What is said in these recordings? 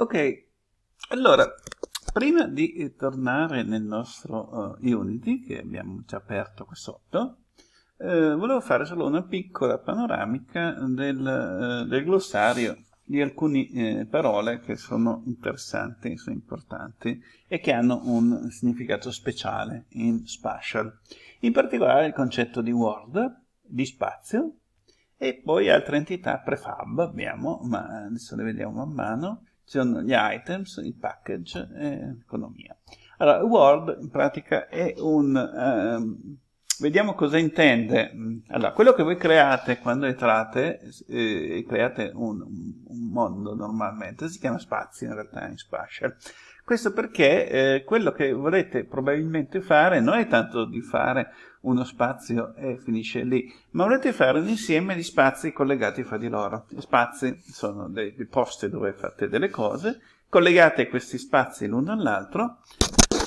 Ok, allora, prima di tornare nel nostro uh, Unity, che abbiamo già aperto qua sotto, eh, volevo fare solo una piccola panoramica del, eh, del glossario di alcune eh, parole che sono interessanti, sono importanti e che hanno un significato speciale in Spatial. In particolare il concetto di Word, di spazio, e poi altre entità prefab abbiamo, ma adesso le vediamo man mano, sono gli items, il package e l'economia. Allora, Word in pratica è un... Um, vediamo cosa intende. Allora, quello che voi create quando entrate, eh, create un, un, mondo normalmente, si chiama spazio in realtà, in spatial. Questo perché eh, quello che volete probabilmente fare non è tanto di fare uno spazio e finisce lì, ma volete fare un insieme di spazi collegati fra di loro. Gli spazi sono dei, dei posti dove fate delle cose, collegate questi spazi l'uno all'altro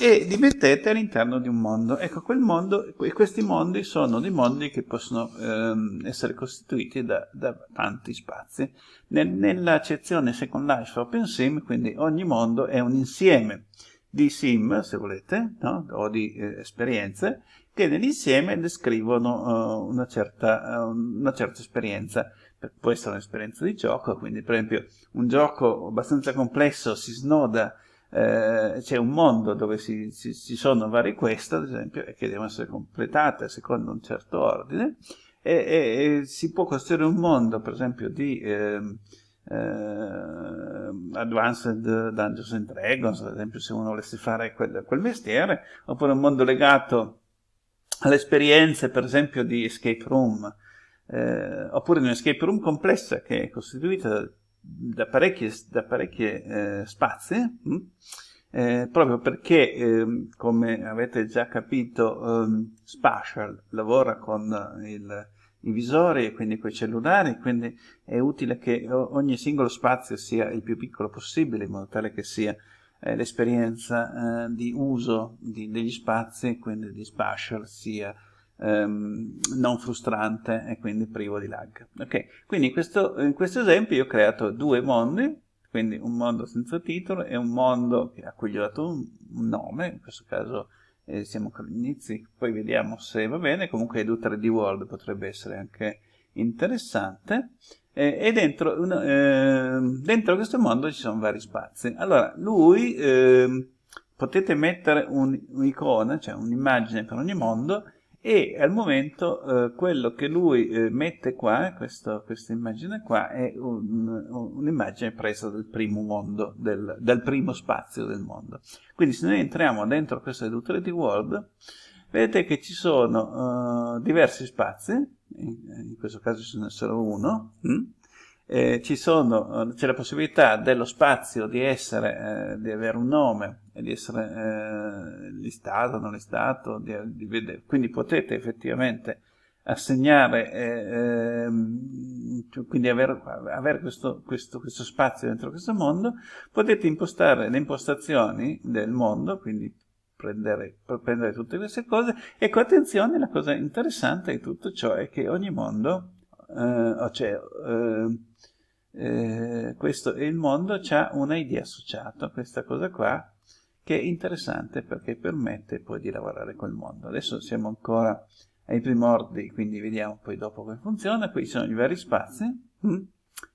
e li mettete all'interno di un mondo. Ecco, quel mondo, questi mondi sono dei mondi che possono ehm, essere costituiti da, da tanti spazi. Nel, nell'accezione Second Life Open Sim, quindi ogni mondo è un insieme di sim, se volete, no? o di eh, esperienze, che nell'insieme descrivono uh, una, certa, uh, una, certa, esperienza. Può essere un'esperienza di gioco, quindi per esempio un gioco abbastanza complesso si snoda, eh, c'è un mondo dove ci sono varie quest, ad esempio, e che devono essere completate secondo un certo ordine, e, e, e si può costruire un mondo, per esempio, di... Eh, Uh, Advanced Dungeons and Dragons, ad esempio, se uno volesse fare quel, quel mestiere, oppure un mondo legato alle esperienze per esempio di escape room, eh, oppure di un'escape room complessa che è costituita da parecchi eh, spazi, mh, hm? eh, proprio perché, ehm, come avete già capito, ehm, Spatial lavora con il, i visori e quindi con i cellulari, quindi è utile che ogni singolo spazio sia il più piccolo possibile in modo tale che sia eh, l'esperienza eh, di uso di, degli spazi, quindi di spatial, sia ehm, non frustrante e quindi privo di lag. Ok, quindi in questo, in questo esempio io ho creato due mondi, quindi un mondo senza titolo e un mondo a cui gli ho dato un, un nome, in questo caso eh, siamo con gli inizi, poi vediamo se va bene, comunque Edu 3D World potrebbe essere anche interessante eh, e dentro, eh, ehm, dentro, questo mondo ci sono vari spazi. Allora, lui eh, potete mettere un, un'icona, cioè un'immagine per ogni mondo e al momento eh, quello che lui eh, mette qua, questo, questa immagine qua, è un, un'immagine presa dal primo mondo, del, dal primo spazio del mondo. Quindi se noi entriamo dentro questo Utility World, vedete che ci sono uh, diversi spazi, in, in, questo caso ce ne solo uno, mm? eh, c'è la possibilità dello spazio di essere, eh, di avere un nome, di essere eh, listato, non listato, di, di vedere. quindi potete effettivamente assegnare, eh, eh, quindi avere, avere questo, questo, questo, spazio dentro questo mondo, potete impostare le impostazioni del mondo, quindi prendere, per prendere tutte queste cose. Ecco, attenzione, la cosa interessante di tutto ciò è che ogni mondo, eh, cioè, eh, eh, questo è il mondo, ha una ID associata, questa cosa qua, che è interessante perché permette poi di lavorare col mondo. Adesso siamo ancora ai primordi, quindi vediamo poi dopo come funziona. Qui ci sono i vari spazi, mm.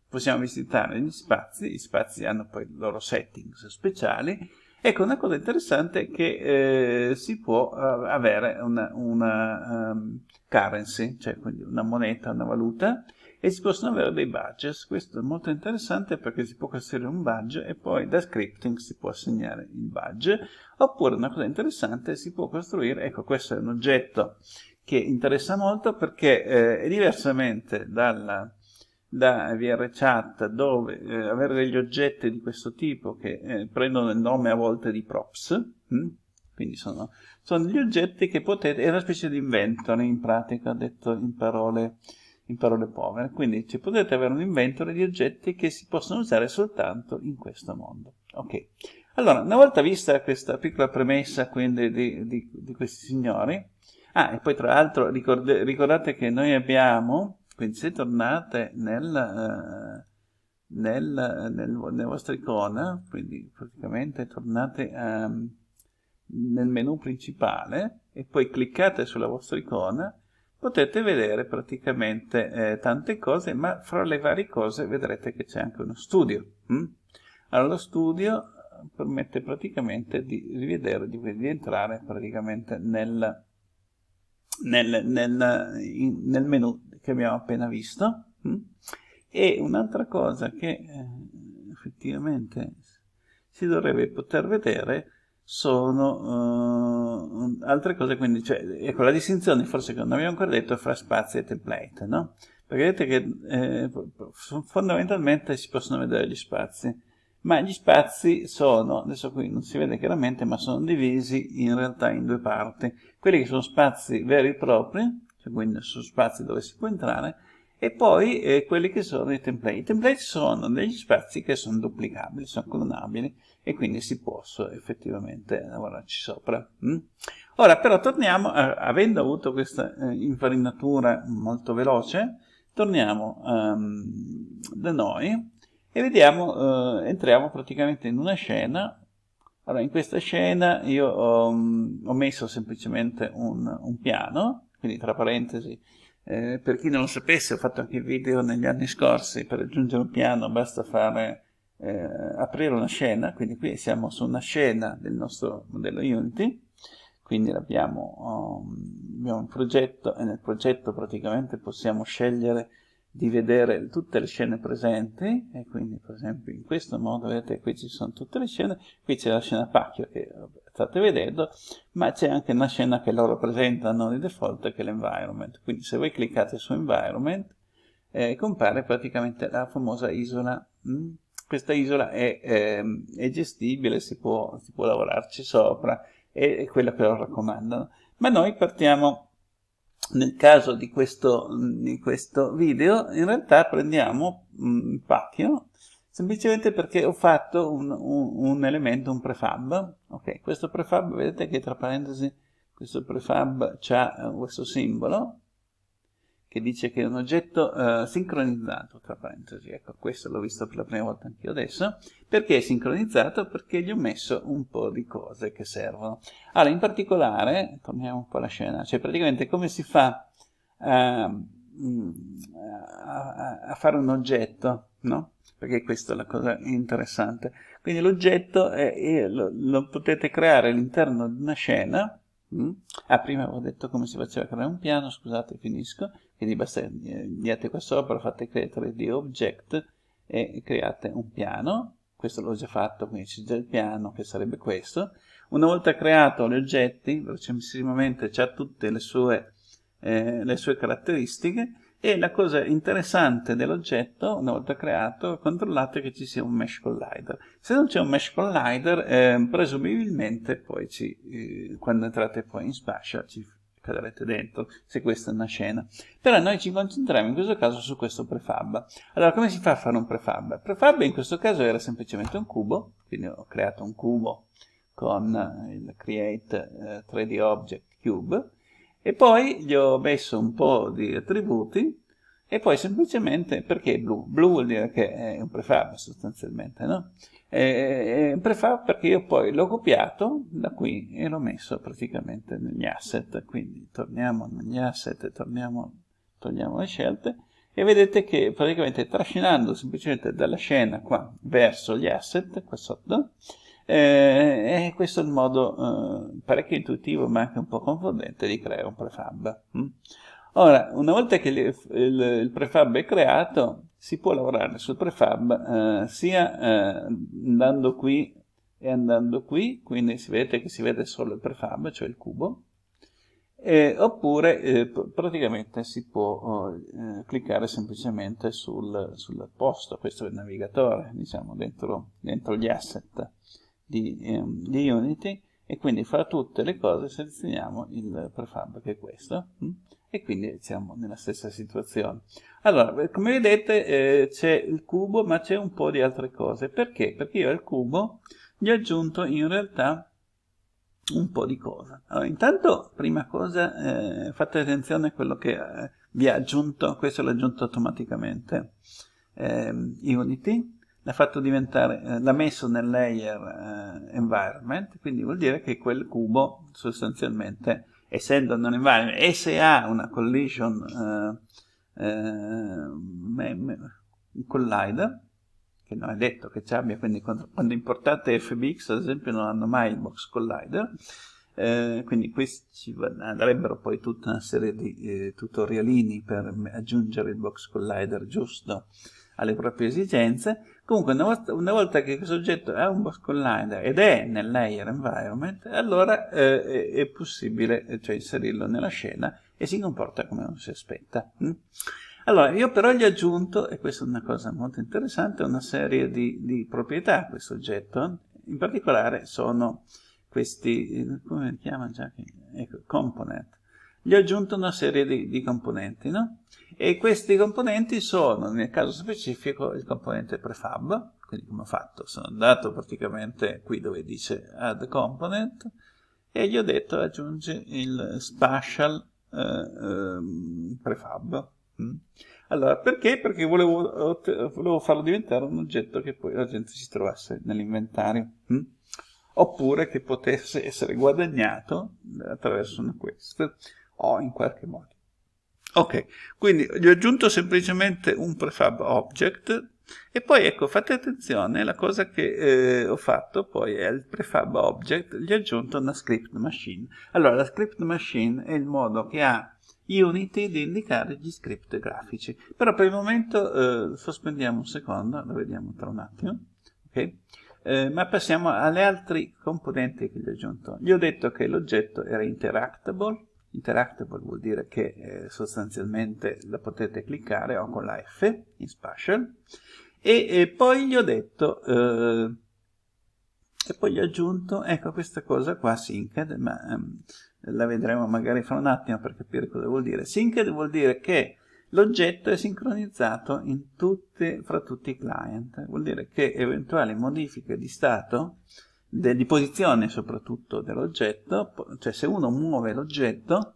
possiamo visitare gli spazi, gli spazi hanno poi i loro settings speciali, Ecco, una cosa interessante è che eh, si può eh, avere una, una um, currency, cioè quindi una moneta, una valuta, e si possono avere dei badges. Questo è molto interessante perché si può costruire un badge e poi da scripting si può assegnare il badge. Oppure una cosa interessante, si può costruire, ecco questo è un oggetto che interessa molto perché eh, diversamente dalla da VR chat dove eh, avere degli oggetti di questo tipo che eh, prendono il nome a volte di props hm? quindi sono, sono degli oggetti che potete è una specie di inventory in pratica detto in parole, in parole povere quindi cioè, potete avere un inventory di oggetti che si possono usare soltanto in questo mondo ok allora una volta vista questa piccola premessa quindi di, di, di questi signori ah e poi tra l'altro ricordate che noi abbiamo se tornate nel, eh, nel, nel, nella vostra icona, quindi praticamente tornate a, ehm, nel menu principale e poi cliccate sulla vostra icona, potete vedere praticamente eh, tante cose, ma fra le varie cose vedrete che c'è anche uno studio. Hm? Allora lo studio eh, permette praticamente di rivedere, di, di entrare praticamente nel, nel, nel, in, nel menu che abbiamo appena visto. Mm? E un'altra cosa che eh, effettivamente si dovrebbe poter vedere sono uh, altre cose, quindi cioè, ecco la distinzione forse che non abbiamo ancora detto fra spazi e template, no? Perché vedete che eh, fondamentalmente si possono vedere gli spazi, ma gli spazi sono, adesso qui non si vede chiaramente, ma sono divisi in realtà in due parti, quelli che sono spazi veri e propri, quindi sono spazi dove si può entrare, e poi eh, quelli che sono i template. I template sono degli spazi che sono duplicabili, sono clonabili e quindi si può effettivamente lavorarci sopra. Mm? Ora però torniamo, a, avendo avuto questa eh, infarinatura molto veloce, torniamo um, da noi e vediamo, eh, entriamo praticamente in una scena. Allora in questa scena io ho, mm, ho messo semplicemente un, un piano, quindi tra parentesi, eh, per chi non lo sapesse ho fatto anche video negli anni scorsi, per raggiungere un piano basta fare, eh, aprire una scena, quindi qui siamo su una scena del nostro modello Unity, quindi abbiamo, um, abbiamo un progetto e nel progetto praticamente possiamo scegliere di vedere tutte le scene presenti e quindi per esempio in questo modo vedete qui ci sono tutte le scene qui c'è la scena pacchio che state vedendo, ma c'è anche una scena che loro presentano di default che è l'environment. Quindi se voi cliccate su environment eh, compare praticamente la famosa isola. Mm? Questa isola è, è, ehm, è gestibile, si può, si può, lavorarci sopra, è, è quella che loro raccomandano. Ma noi partiamo nel caso di questo, di questo, video in realtà prendiamo un mm, patio semplicemente perché ho fatto un, un, un elemento, un prefab, ok, questo prefab, vedete che tra parentesi questo prefab ha eh, questo simbolo, che dice che è un oggetto eh, sincronizzato, tra parentesi, ecco, questo l'ho visto per la prima volta anch'io adesso, perché è sincronizzato? Perché gli ho messo un po' di cose che servono. Allora, in particolare, torniamo un po' alla scena, cioè praticamente come si fa eh, a, a, fare un oggetto? no? Perché questa è la cosa interessante. Quindi l'oggetto è, lo, lo, potete creare all'interno di una scena. Mm? Ah, prima avevo detto come si faceva a creare un piano, scusate, finisco. Quindi basta, andate eh, qua sopra, fate create 3D Object e create un piano. Questo l'ho già fatto, quindi c'è già il piano, che sarebbe questo. Una volta creato gli oggetti, velocissimamente ha tutte le sue, eh, le sue caratteristiche, e la cosa interessante dell'oggetto, una volta creato, controllate che ci sia un mesh collider. Se non c'è un mesh collider, eh, presumibilmente poi ci, eh, quando entrate poi in spascia ci cadrete dentro, se questa è una scena. Però noi ci concentriamo in questo caso su questo prefab. Allora, come si fa a fare un prefab? Il prefab in questo caso era semplicemente un cubo, quindi ho creato un cubo con il create eh, 3D object cube, e poi gli ho messo un po' di attributi e poi semplicemente perché è blu? Blu vuol dire che è un prefab sostanzialmente, no? È un prefab perché io poi l'ho copiato da qui e l'ho messo praticamente negli asset, quindi torniamo negli asset, torniamo, togliamo le scelte e vedete che praticamente trascinando semplicemente dalla scena qua verso gli asset qua sotto eh, e questo è il modo eh, parecchio intuitivo ma anche un po' confondente di creare un prefab. Mm? Ora, una volta che il, il, prefab è creato, si può lavorare sul prefab eh, sia eh, andando qui e andando qui, quindi si vede che si vede solo il prefab, cioè il cubo, eh, oppure eh, praticamente si può eh, cliccare semplicemente sul, sul, posto, questo è il navigatore, diciamo, dentro, dentro gli asset di, ehm, di Unity e quindi fra tutte le cose selezioniamo il prefab che è questo mm? e quindi siamo nella stessa situazione. Allora, eh, come vedete eh, c'è il cubo ma c'è un po' di altre cose. Perché? Perché io al cubo gli ho aggiunto in realtà un po' di cosa. Allora, intanto, prima cosa, eh, fate attenzione a quello che eh, vi ha aggiunto, questo l'ho aggiunto automaticamente, ehm, Unity, l'ha fatto diventare, eh, l'ha messo nel layer eh, environment, quindi vuol dire che quel cubo sostanzialmente, essendo non environment, e se ha una collision eh, eh, collider, che non è detto che ci abbia, quindi quando, quando, importate FBX ad esempio non hanno mai il box collider, eh, quindi qui ci andrebbero poi tutta una serie di eh, tutorialini per aggiungere il box collider giusto alle proprie esigenze. Comunque, una volta, una volta che questo oggetto è un bosco online ed è nel layer environment, allora eh, è possibile eh, cioè, inserirlo nella scena e si comporta come non si aspetta. Mm? Allora, io però gli ho aggiunto, e questa è una cosa molto interessante, una serie di, di proprietà a questo oggetto. In particolare sono questi, eh, come si chiama già? Ecco, component gli ho aggiunto una serie di, di componenti, no? E questi componenti sono, nel caso specifico, il componente prefab, quindi come ho fatto? Sono andato praticamente qui dove dice add component e gli ho detto aggiungi il spatial eh, eh, prefab. Mm. Allora, perché? Perché volevo, volevo, farlo diventare un oggetto che poi la gente si trovasse nell'inventario, mm. oppure che potesse essere guadagnato attraverso una quest o in qualche modo. Ok, quindi gli ho aggiunto semplicemente un prefab object e poi ecco, fate attenzione, la cosa che eh, ho fatto poi è il prefab object, gli ho aggiunto una script machine. Allora, la script machine è il modo che ha Unity di indicare gli script grafici. Però per il momento eh, sospendiamo un secondo, lo vediamo tra un attimo, ok? Eh, ma passiamo alle altre componenti che gli ho aggiunto. Gli ho detto che l'oggetto era interactable, Interactable vuol dire che eh, sostanzialmente la potete cliccare o con la F in special e, e poi gli ho detto eh, e poi gli ho aggiunto ecco questa cosa qua Synced ma ehm, la vedremo magari fra un attimo per capire cosa vuol dire Synced vuol dire che l'oggetto è sincronizzato tutte, fra tutti i client vuol dire che eventuali modifiche di stato de, di posizione soprattutto dell'oggetto, cioè se uno muove l'oggetto,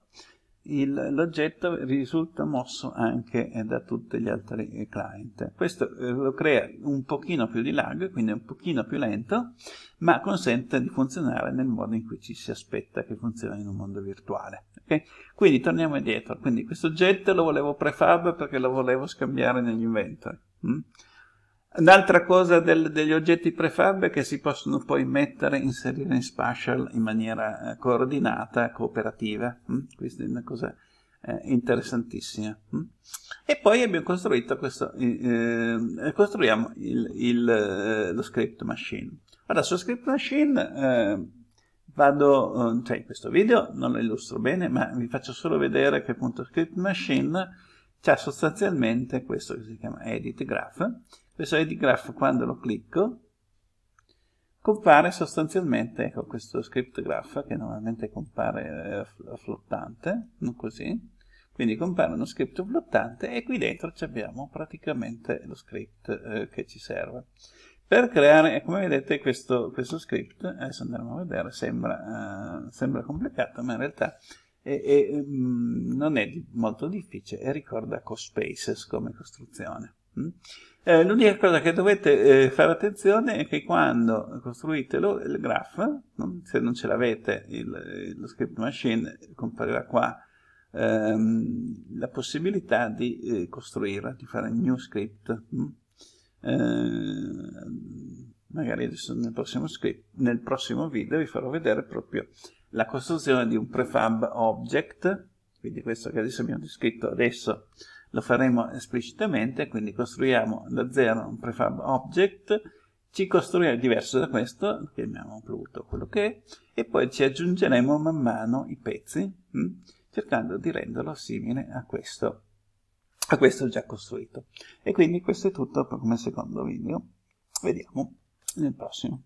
l'oggetto risulta mosso anche eh, da tutti gli altri eh, client. Questo eh, lo crea un pochino più di lag, quindi un pochino più lento, ma consente di funzionare nel modo in cui ci si aspetta che funzioni in un mondo virtuale. Okay? Quindi torniamo indietro, quindi questo oggetto lo volevo prefab perché lo volevo scambiare negli inventory. Mm? Un'altra cosa del, degli oggetti prefab è che si possono poi mettere, inserire in spatial in maniera eh, coordinata, cooperativa. Hm? Questa è una cosa eh, interessantissima. Hm? E poi abbiamo costruito questo, eh, costruiamo il, il, eh, lo script machine. Ora, su script machine eh, vado, cioè questo video non lo illustro bene, ma vi faccio solo vedere che appunto script machine c'è sostanzialmente questo che si chiama edit graph questo edit graph quando lo clicco compare sostanzialmente ecco, questo script graph che normalmente compare eh, flottante non così quindi compare uno script flottante e qui dentro abbiamo praticamente lo script eh, che ci serve per creare, come vedete, questo, questo script, adesso andremo a vedere, sembra, eh, sembra complicato, ma in realtà e, e mh, mm, non è di, molto difficile e ricorda CoSpaces come costruzione. Mm? Eh, l'unica cosa che dovete eh, fare attenzione è che quando costruite lo, il graph, no? se non ce l'avete il, eh, lo script machine comparirà qua ehm, la possibilità di eh, costruire, di fare un new script. Mm? Eh, magari adesso nel prossimo, script, nel prossimo video vi farò vedere proprio la costruzione di un prefab object, quindi questo che adesso abbiamo descritto adesso lo faremo esplicitamente, quindi costruiamo da zero un prefab object, ci costruirà diverso da questo, chiamiamo Pluto quello che è, e poi ci aggiungeremo man mano i pezzi, mh, hm, cercando di renderlo simile a questo, a questo già costruito. E quindi questo è tutto come secondo video. Vediamo nel prossimo.